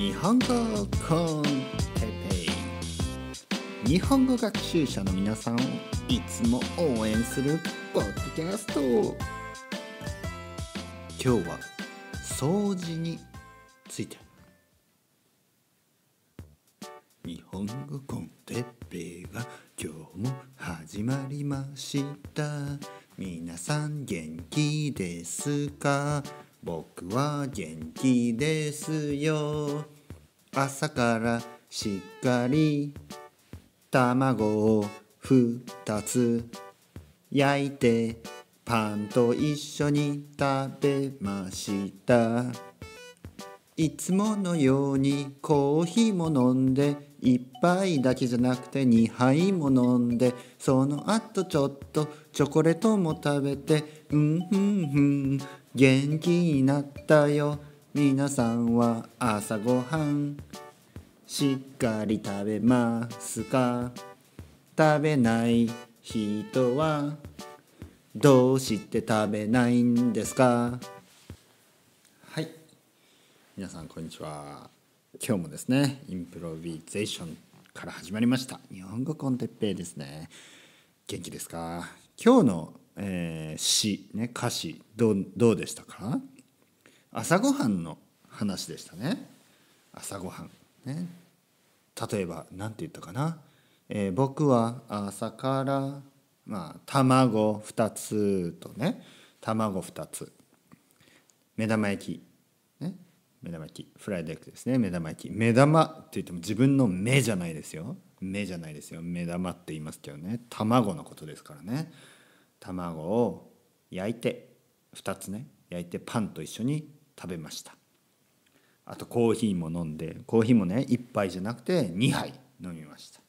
日本語コンテペイ日本語学習者の皆さんいつも応援するポッドキャスト今日は掃除について日本語コンテッペイが今日も始まりました皆さん元気ですか僕は元気ですよ朝からしっかり卵を2つ焼いてパンと一緒に食べましたいつものようにコーヒーも飲んでぱ杯だけじゃなくて2杯も飲んでその後ちょっとチョコレートも食べてうんふんふん元気になったよ皆さんは朝ごはんしっかり食べますか食べない人はどうして食べないんですかはい皆さんこんにちは今日もですねインプロビゼーションから始まりました日本語コンテッペイですね元気ですか今日のえー、詩、ね、歌詞どうどうでしたか朝ごはんの話でしたね朝ごはん、ね、例えば何て言ったかな、えー、僕は朝から、まあ、卵2つとね卵2つ目玉焼き、ね、目玉焼きフライドエッグですね目玉焼き目玉って言っても自分の目じゃないですよ目じゃないですよ目玉って言いますけどね卵のことですからね卵を焼いて2つね焼いてパンと一緒に食べましたあとコーヒーも飲んでコーヒーもね1杯じゃなくて2杯飲みました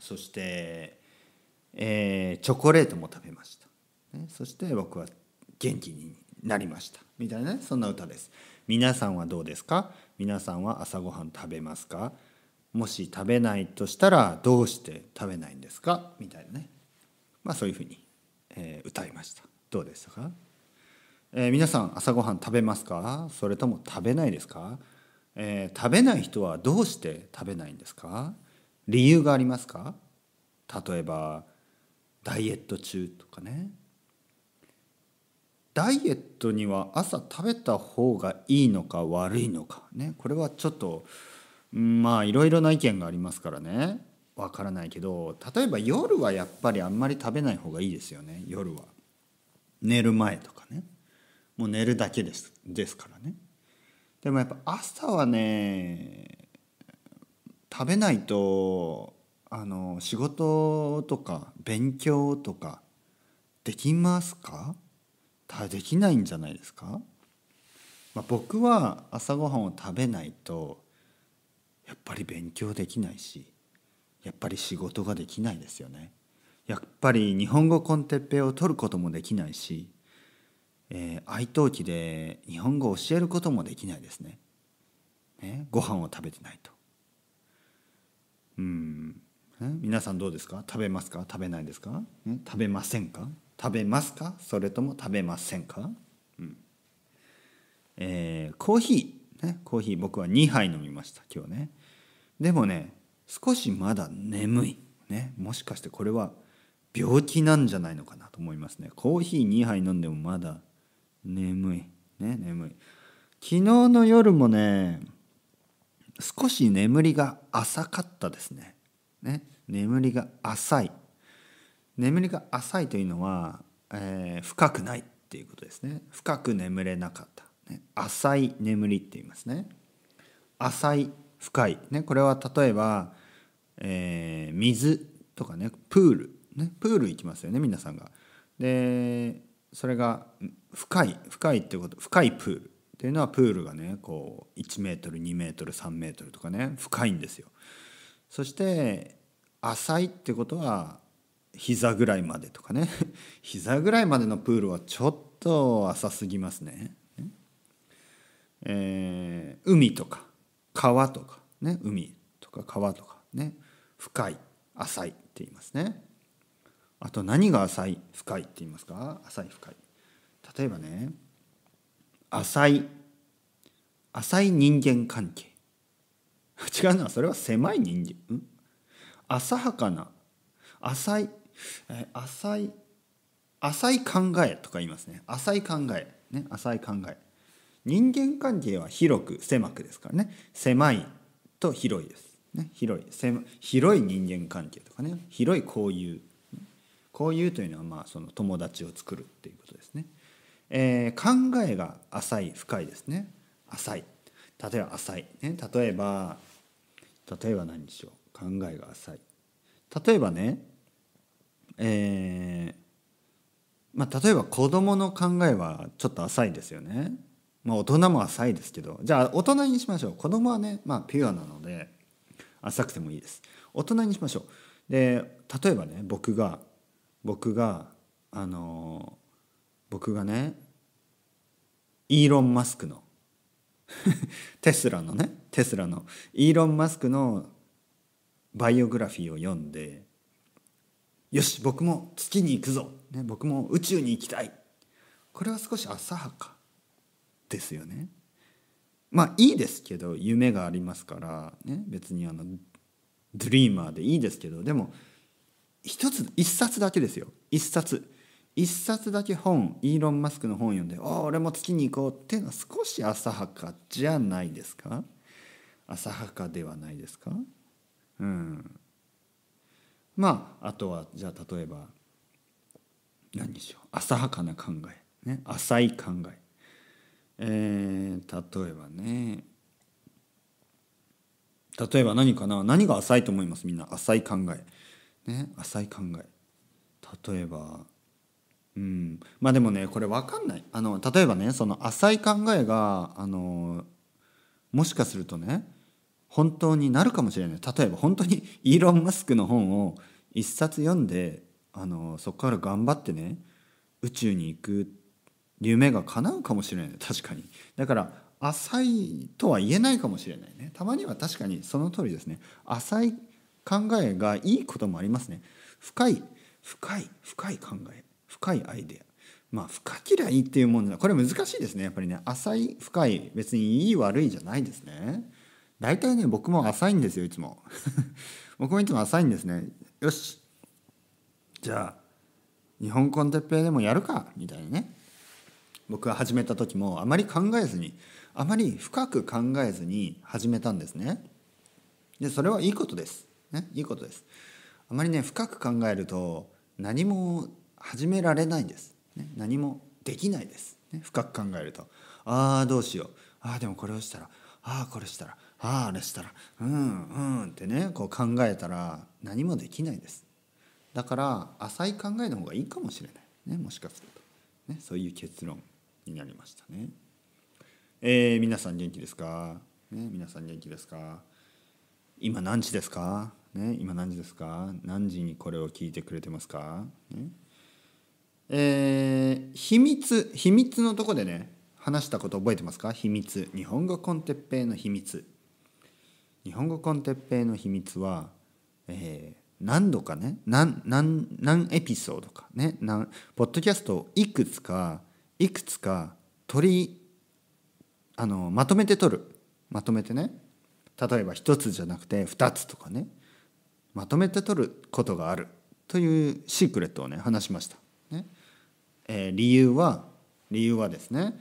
そして、えー、チョコレートも食べました、ね、そして僕は元気になりましたみたいな、ね、そんな歌です皆さんはどうですか皆さんは朝ごはん食べますかもし食べないとしたらどうして食べないんですかみたいなねまあ、そういうふうに、えー、歌いましたどうでしたか、えー、皆さん朝ごはん食べますかそれとも食べないですか、えー、食べない人はどうして食べないんですか理由がありますか例えばダイエット中とかねダイエットには朝食べた方がいいのか悪いのかねこれはちょっとまあいろいろな意見がありますからねわからないけど例えば夜はやっぱりあんまり食べない方がいいですよね夜は寝る前とかねもう寝るだけですですからねでもやっぱ朝はね食べないとあの仕事とか勉強とかできますかできないんじゃないですか、まあ、僕は朝ごはんを食べないとやっぱり勉強できないしやっぱり仕事ができないですよね。やっぱり日本語コンテッペを取ることもできないし、えー、哀悼記で日本語を教えることもできないですね。ねご飯を食べてないと。うん、皆さんどうですか食べますか食べないですか、食べませんか食べますかそれとも食べませんか、うんえー、コーヒー、ね、コーヒー僕は2杯飲みました今日ね。でもね少しまだ眠い、ね、もしかしてこれは病気なんじゃないのかなと思いますねコーヒー2杯飲んでもまだ眠いね眠い昨日の夜もね少し眠りが浅かったですねね眠りが浅い眠りが浅いというのは、えー、深くないっていうことですね深く眠れなかった、ね、浅い眠りって言いますね浅い深い、ね、これは例えばえー、水とかねプール、ね、プール行きますよね皆さんが。でそれが深い深いってこと深いプールっていうのはプールがねこう1メートル2メートル3メートルとかね深いんですよ。そして浅いってことは膝ぐらいまでとかね 膝ぐらいまでのプールはちょっと浅すぎますね。えー、海とか川とかね海とか川とかね深い浅いって言いますねあと何が浅い深いって言いますか浅い深い例えばね浅い浅い人間関係 違うのはそれは狭い人間、浅はかな浅い、浅い浅い考えとか言いますね浅い考えね浅い考え人間関係は広く狭くですからね狭いと広いですね、広い広い人間関係とかね広い交友交友というのはまあその友達を作るっていうことですね、えー、考えが浅い深いですね浅い例えば浅い、ね、例えば例えば何でしょう考えが浅い例えばねえー、まあ例えば子どもの考えはちょっと浅いですよねまあ大人も浅いですけどじゃあ大人にしましょう子どもはねまあピュアなので浅くてもいいです大人にしましょうで例えばね僕が僕があの僕がねイーロン・マスクの テスラのねテスラのイーロン・マスクのバイオグラフィーを読んでよし僕も月に行くぞ、ね、僕も宇宙に行きたいこれは少し浅はかですよねまあいいですけど夢がありますから、ね、別にあのドリーマーでいいですけどでも一つ一冊だけですよ一冊一冊だけ本イーロン・マスクの本読んで「あ俺も月に行こう」っていうのは少し浅はかじゃないですか浅はかではないですかうんまああとはじゃあ例えば何でしょう浅はかな考え、ね、浅い考ええー、例えばね例えば何かな何が浅いと思いますみんな浅い考えね浅い考え例えばうんまあでもねこれ分かんないあの例えばねその浅い考えがあのもしかするとね本当になるかもしれない例えば本当にイーロン・マスクの本を一冊読んであのそこから頑張ってね宇宙に行く夢が叶うかもしれない確かにだから浅いとは言えないかもしれないねたまには確かにその通りですね浅い考えがいいこともありますね深い深い深い考え深いアイデアまあ深き嫌いっていうもんじゃこれ難しいですねやっぱりね浅い深い別にいい悪いじゃないですね大体ね僕も浅いんですよいつも 僕もいつも浅いんですねよしじゃあ日本コンテッペでもやるかみたいなね僕が始めた時もあまり考えずにあまり深く考えずに始めたんですね。でそれはいいことです。ね、いいことです。あまりね深く考えると何も始められないんです。ね、何もできないです。ね、深く考えるとああどうしようああでもこれをしたらああこれしたらあああれしたらうんうんってねこう考えたら何もできないです。だから浅い考えの方がいいかもしれない。ね、もしかすると。ね、そういう結論。になりましたね。えー、皆さん元気ですか、ね、皆さん元気ですか今何時ですか、ね、今何時ですか何時にこれを聞いてくれてますか、ね、えー、秘密秘密のとこでね話したこと覚えてますか秘密日本語コンテッペイの秘密日本語コンテッペイの秘密は、えー、何度かね何何何エピソードかね何ポッドキャストをいくつかいくつか取あのまとめて取るまとめてね例えば1つじゃなくて2つとかねまとめて取ることがあるというシークレットをね話しました、ねえー、理由は理由はですね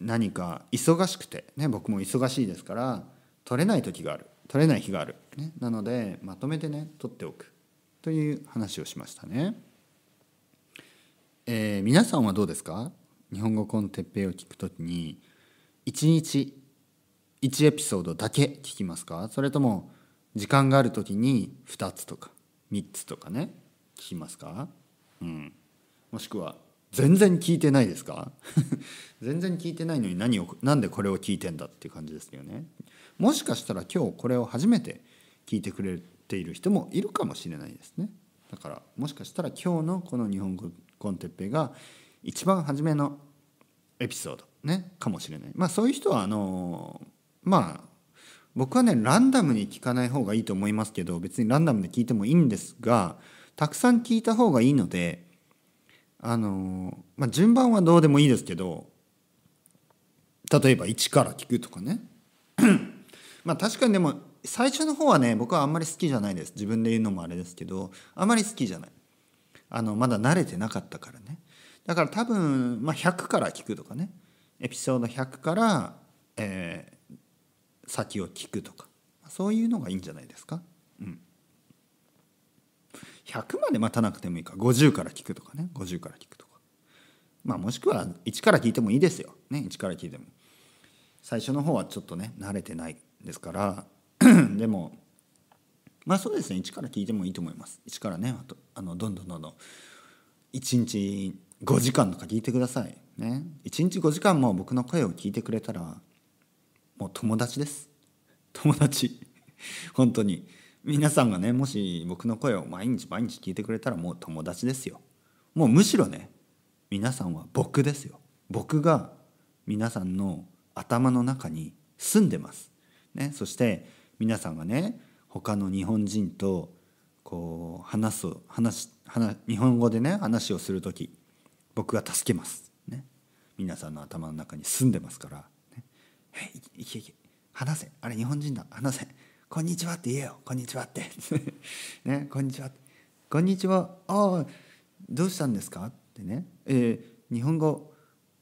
何か忙しくて、ね、僕も忙しいですから取れない時がある取れない日がある、ね、なのでまとめてね取っておくという話をしましたね。えー、皆さんはどうですか日本語コンテッペイを聞くときに1日1エピソードだけ聞きますかそれとも時間があるときに2つとか3つとかね聞きますか、うん、もしくは全然聞いてないですか 全然聞いてないのに何を何でこれを聞いてんだっていう感じですよねもしかしたら今日これを初めて聞いてくれている人もいるかもしれないですねだからもしかしたら今日のこの日本語コンテッペが一番初めのエピソードねかもしれないまあそういう人はあのまあ僕はねランダムに聞かない方がいいと思いますけど別にランダムで聞いてもいいんですがたくさん聞いた方がいいのであの、まあ、順番はどうでもいいですけど例えば1から聞くとかね まあ確かにでも最初の方はね僕はあんまり好きじゃないです自分で言うのもあれですけどあまり好きじゃないあのまだ慣れてなかったからねだから多分、まあ、100から聞くとかねエピソード100から、えー、先を聞くとかそういうのがいいんじゃないですか、うん、100まで待たなくてもいいか50から聞くとかね50から聞くとかまあもしくは1から聞いてもいいですよ、ね、1から聞いても最初の方はちょっとね慣れてないですから でもまあそうですね一から聞いてもいいと思います一からねあとあのどんどんどんどん1日5時間とか聞いてくださいね1日5時間も僕の声を聞いてくれたらもう友達です友達本当に皆さんがねもし僕の声を毎日毎日聞いてくれたらもう友達ですよもうむしろね皆さんは僕ですよ僕が皆さんの頭の中に住んでます、ね、そして皆さんがね他の日本人とこう話す話話日本語でね話をする時僕が助けます、ね、皆さんの頭の中に住んでますから、ね「えいけいけ話せあれ日本人だ話せこんにちは」って言えよ「こんにちは」って ね「こんにちは」こんにちは」ああどうしたんですか?」ってね「えー、日本語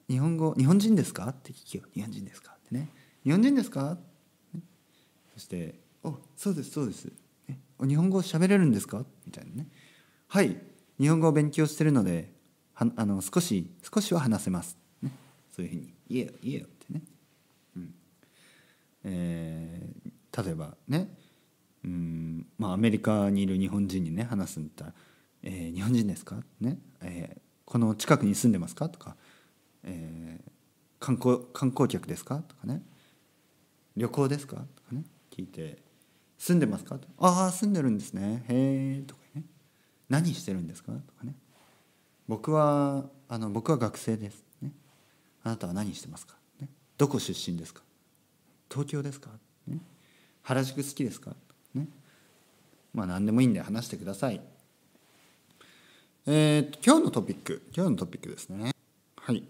日本語日本人ですか?」って聞きよ「日本人ですか?」ってね「日本人ですか?」そしておそうですそうです、ね、日本語喋れるんですかみたいなねはい日本語を勉強してるのではあの少し少しは話せます、ね、そういうふうに言えよ言えよってね、うんえー、例えばねうんまあアメリカにいる日本人にね話すんだったら「えー、日本人ですか?」ね、えー「この近くに住んでますか?」とか、えー観光「観光客ですか?」とかね「旅行ですか?」とかね聞いて住んでますか?」ああ住んでるんですねへえ」とかね「何してるんですか?」とかね「僕はあの僕は学生です」ね「あなたは何してますか?」ね「どこ出身ですか?」「東京ですか?」ね「原宿好きですか?」ねまあ何でもいいんで話してください。えーと、今日のトピック今日のトピックですね。はい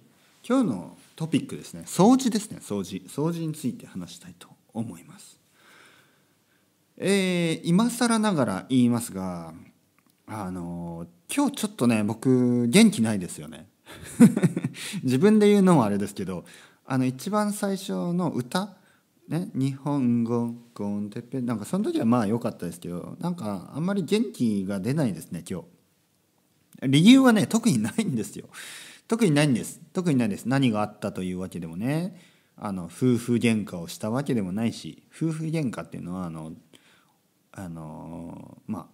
今日のトピックですね掃除ですね掃除掃除について話したいと思います。えー、今更ながら言いますがあの今日ちょっとね僕元気ないですよね 自分で言うのもあれですけどあの一番最初の歌ね、日本語ゴンテペなんかその時はまあ良かったですけどなんかあんまり元気が出ないですね今日理由はね特にないんですよ特にないんです特にないです何があったというわけでもねあの夫婦喧嘩をしたわけでもないし夫婦喧嘩っていうのはあのあのまあ、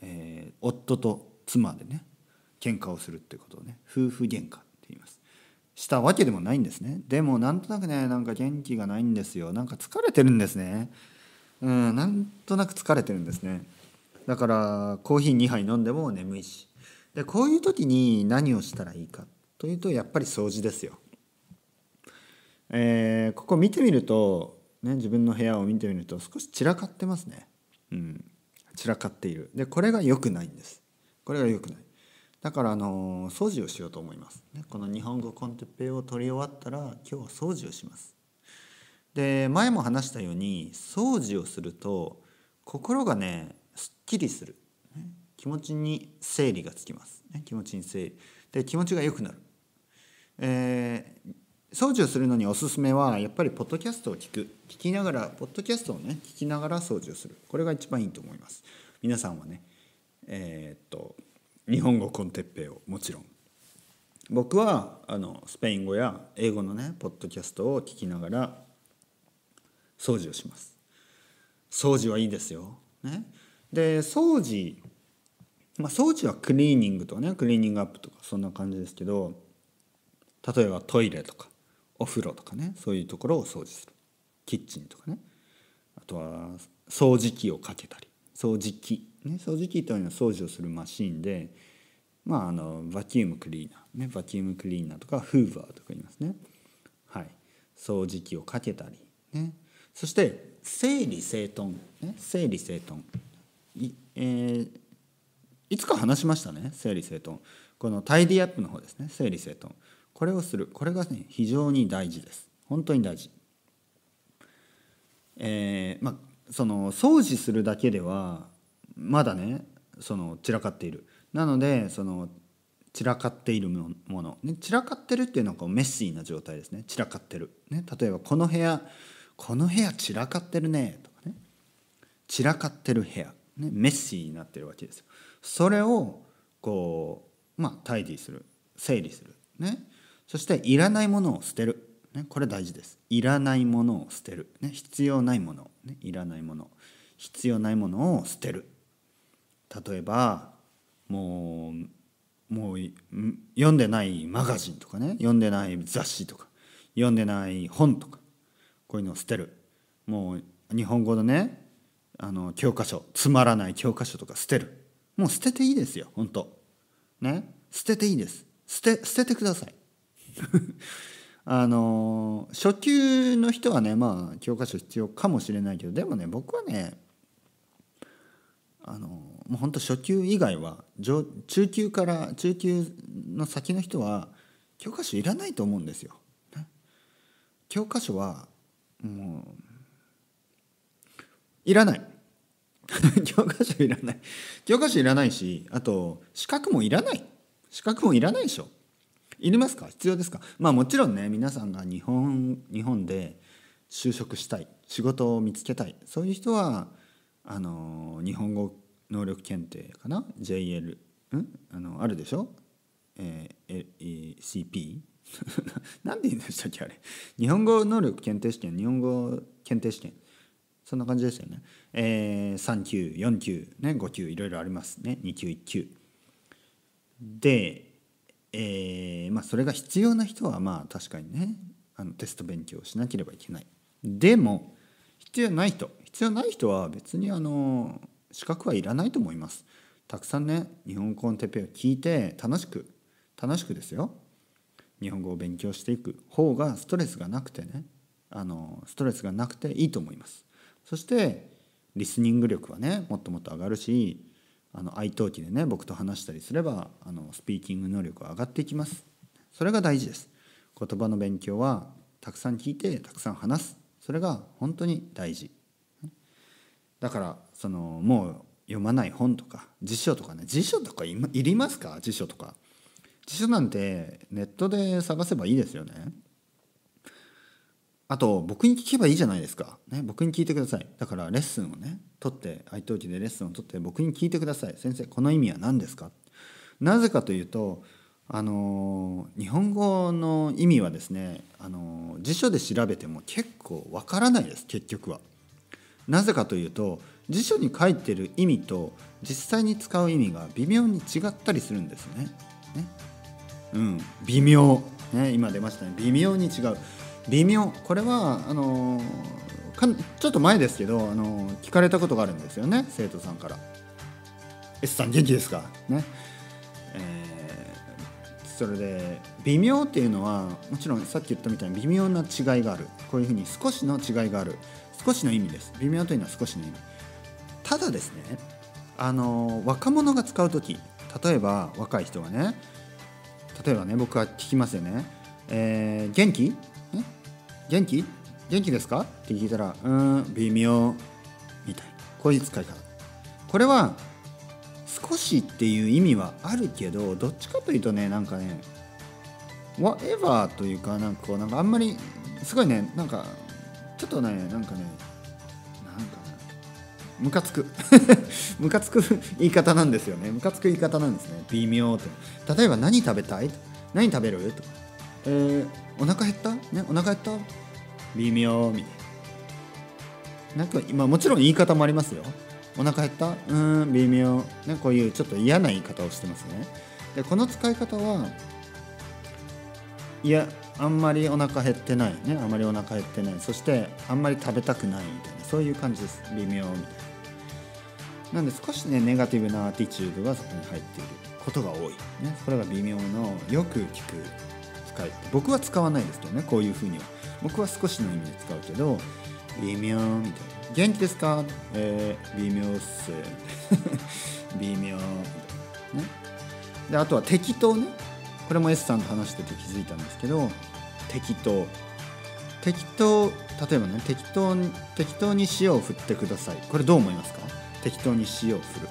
えー、夫と妻でね喧嘩をするっていうことをね夫婦喧嘩って言いますしたわけでもないんですねでもなんとなくねなんか元気がないんですよなんか疲れてるんですねうんなんとなく疲れてるんですねだからコーヒー2杯飲んでも眠いしでこういう時に何をしたらいいかというとやっぱり掃除ですよえー、ここ見てみると、ね、自分の部屋を見てみると少し散らかってますねうん散らかっているでこれが良くないんですこれが良くないだからあの掃除をしようと思います、ね、この日本語コンテッペイを取り終わったら今日は掃除をしますで前も話したように掃除をすると心がねすっきりする、ね、気持ちに整理がつきます、ね、気持ちに整理で気持ちが良くなる、えー、掃除をするのにおすすめはやっぱりポッドキャストを聞く聞きながらポッドキャストをね聞きながら掃除をするこれが一番いいと思います皆さんはねえー、っと日本語コンテッペイをもちろん僕はあのスペイン語や英語のねポッドキャストを聞きながら掃除をします掃除はいいですよ、ね、で掃除まあ掃除はクリーニングとかねクリーニングアップとかそんな感じですけど例えばトイレとかお風呂とかねそういうところを掃除するキッチンとかねあとは掃除機をかけたり掃除機、ね、掃除機というのは掃除をするマシンでまああのバキュームクリーナーねバキュームクリーナーとかフーバーとか言いますねはい掃除機をかけたりねそして整理整頓、ね、整理整頓い,、えー、いつか話しましたね整理整頓このタイディアップの方ですね整理整頓これをするこれが、ね、非常に大事です本当に大事えー、まあその掃除するだけではまだねその散らかっているなのでその散らかっているもの、ね、散らかってるっていうのはこうメッシーな状態ですね散らかってる、ね、例えばこの部屋この部屋散らかってるねとかね散らかってる部屋、ね、メッシーになってるわけですよそれをこうまあ、t i する整理するねそしていらないものを捨てる、ね、これ大事ですいらないものを捨てる、ね、必要ないもの、ね、いらないもの必要ないものを捨てる例えばもうもう読んでないマガジンとかね読んでない雑誌とか読んでない本とかこういうのを捨てるもう日本語のねあの教科書つまらない教科書とか捨てるもう捨てていいですよ本当ね捨てていいです捨て捨ててください あの初級の人はねまあ教科書必要かもしれないけどでもね僕はねあのもうほんと初級以外は上中級から中級の先の人は教科書いらないと思うんですよ。教科書はもういらない 教科書いらない教科書いらないしあと資格もいらない資格もいらないでしょいりますか必要ですかまあもちろんね皆さんが日本日本で就職したい仕事を見つけたいそういう人はあの日本語能力検定かな JL んあのあるでしょ、えー、え CP 何 て言うんでしたっけあれ日本語能力検定試験日本語検定試験そんな感じですよね、えー、3級4級、ね、5級いろいろありますね2級1級でえー、まあ、それが必要な人はまあ確かにねあのテスト勉強しなければいけないでも必要ない人必要ない人は別にあの資格はいらないと思いますたくさんね日本コンテペを聞いて楽しく楽しくですよ日本語を勉強していく方がストレスがなくてねあのストレスがなくていいと思いますそしてリスニング力はねもっともっと上がるしあの i t 記でね僕と話したりすればあのスピーキング能力は上がっていきますそれが大事です言葉の勉強はたくさん聞いてたくさん話すそれが本当に大事だからそのもう読まない本とか辞書とかね辞書とかいりますか辞書とか辞書なんてネットで探せばいいですよねあと僕に聞けばいいじゃないですか、ね、僕に聞いてくださいだからレッスンをね取って愛登記でレッスンを取って僕に聞いてください先生この意味は何ですかなぜかというとあの日本語の意味はですねあの辞書で調べても結構わからないです結局は。なぜかというと辞書に書いてる意味と実際に使う意味が微妙に違ったりするんですね。ねうん、微妙、ね、今出ましたね微妙に違う。微妙これはあのかちょっと前ですけどあの聞かれたことがあるんですよね生徒さんから「S さん元気ですかね」えー、それで微妙っていうのはもちろんさっき言ったみたいに微妙な違いがあるこういうふうに少しの違いがある少しの意味です微妙というのは少しの意味ただですねあの若者が使う時例えば若い人がね例えばね僕は聞きますよね「えー、元気?」元気元気ですかって聞いたら、うーん、微妙。みたいな。こういう使い方。これは、少しっていう意味はあるけど、どっちかというとね、なんかね、whatever というか、なんかこう、なんかあんまり、すごいね、なんか、ちょっとね、なんかね、なんか、ムカつく。ムカつく言い方なんですよね。ムカつく言い方なんですね。微妙と。例えば、何食べたい何食べるとか。えーお腹減ったねお腹減った微妙みたいななんか、今もちろん言い方もありますよお腹減ったうん微妙、ね、こういうちょっと嫌な言い方をしてますねでこの使い方はいやあんまりお腹減ってないねあんまりお腹減ってないそしてあんまり食べたくないみたいなそういう感じです微妙みたいななんで少しねネガティブなアティチュードがそこに入っていることが多い、ね、これが微妙のよく聞く僕は使わないですけどねこういうふうには僕は少しの意味で使うけど微妙みたいな元気ですかえー、微妙っす 微妙みたいなねであとは適当ねこれも S さんと話してて気づいたんですけど適当適当例えばね適当に適当に塩を振ってくださいこれどう思いますか適当に塩を振る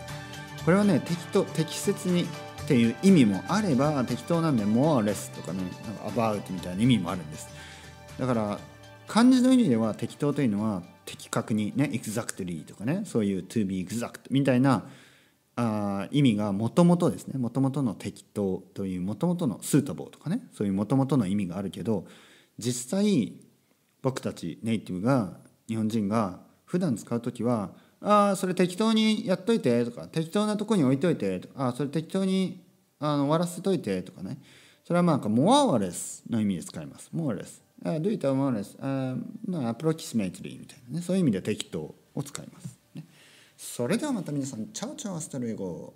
これはね適当適切にっていう意味もあれば適当なんで more or less とかねなんか about みたいな意味もあるんですだから漢字の意味では適当というのは的確にね exactly とかねそういう to be exact みたいなあ意味がもともとですねもともとの適当というもともとのスー b l e とかねそういうもともとの意味があるけど実際僕たちネイティブが日本人が普段使う時はああそれ適当にやっといてとか適当なとこに置いといてとかあそれ適当にあの終わらせといてとかねそれはなんかモアワレスの意味で使いますモアレス Do it more or less、uh, no, approximately みたいなねそういう意味で適当を使います、それではまた皆さんチャオチャオアスタルエゴ